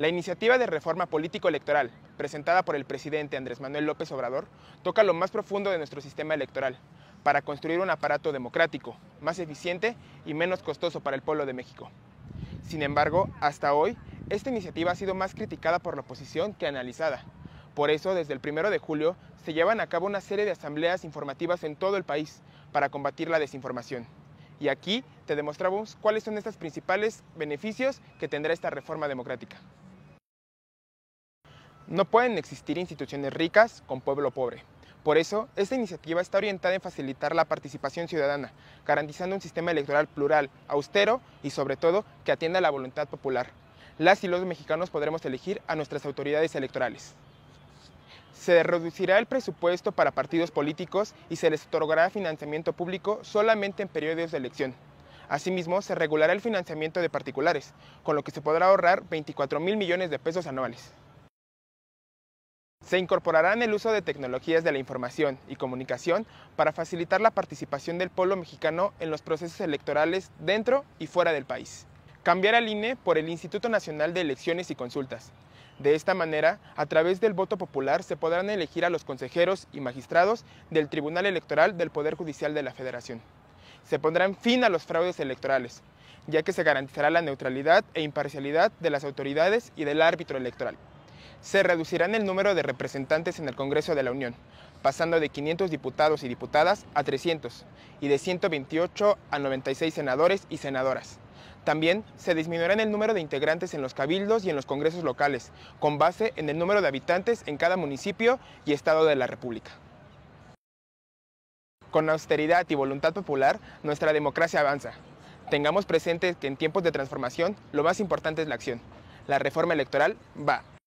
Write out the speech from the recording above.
La iniciativa de reforma político-electoral, presentada por el presidente Andrés Manuel López Obrador, toca lo más profundo de nuestro sistema electoral, para construir un aparato democrático, más eficiente y menos costoso para el pueblo de México. Sin embargo, hasta hoy, esta iniciativa ha sido más criticada por la oposición que analizada. Por eso, desde el 1 de julio, se llevan a cabo una serie de asambleas informativas en todo el país para combatir la desinformación. Y aquí te demostramos cuáles son estos principales beneficios que tendrá esta reforma democrática. No pueden existir instituciones ricas con pueblo pobre. Por eso, esta iniciativa está orientada en facilitar la participación ciudadana, garantizando un sistema electoral plural, austero y sobre todo que atienda la voluntad popular. Las y los mexicanos podremos elegir a nuestras autoridades electorales. Se reducirá el presupuesto para partidos políticos y se les otorgará financiamiento público solamente en periodos de elección. Asimismo, se regulará el financiamiento de particulares, con lo que se podrá ahorrar 24 mil millones de pesos anuales. Se incorporarán el uso de tecnologías de la información y comunicación para facilitar la participación del pueblo mexicano en los procesos electorales dentro y fuera del país. Cambiará al INE por el Instituto Nacional de Elecciones y Consultas. De esta manera, a través del voto popular se podrán elegir a los consejeros y magistrados del Tribunal Electoral del Poder Judicial de la Federación. Se pondrán fin a los fraudes electorales, ya que se garantizará la neutralidad e imparcialidad de las autoridades y del árbitro electoral se reducirán el número de representantes en el Congreso de la Unión, pasando de 500 diputados y diputadas a 300 y de 128 a 96 senadores y senadoras. También se disminuirán el número de integrantes en los cabildos y en los congresos locales, con base en el número de habitantes en cada municipio y estado de la República. Con austeridad y voluntad popular, nuestra democracia avanza. Tengamos presente que en tiempos de transformación lo más importante es la acción. La reforma electoral va